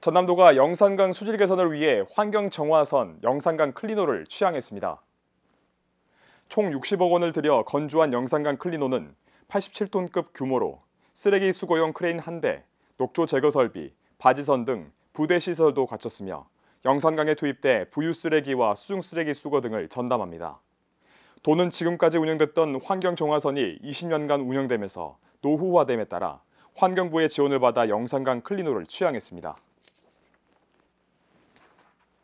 전남도가 영산강 수질 개선을 위해 환경정화선 영산강 클리노를 취항했습니다. 총 60억 원을 들여 건조한 영산강 클리노는 87톤급 규모로 쓰레기 수거용 크레인 한대 녹조 제거 설비, 바지선 등 부대 시설도 갖췄으며 영산강에 투입돼 부유 쓰레기와 수중 쓰레기 수거 등을 전담합니다. 도는 지금까지 운영됐던 환경정화선이 20년간 운영되면서 노후화됨에 따라 환경부의 지원을 받아 영산강 클리노를 취항했습니다.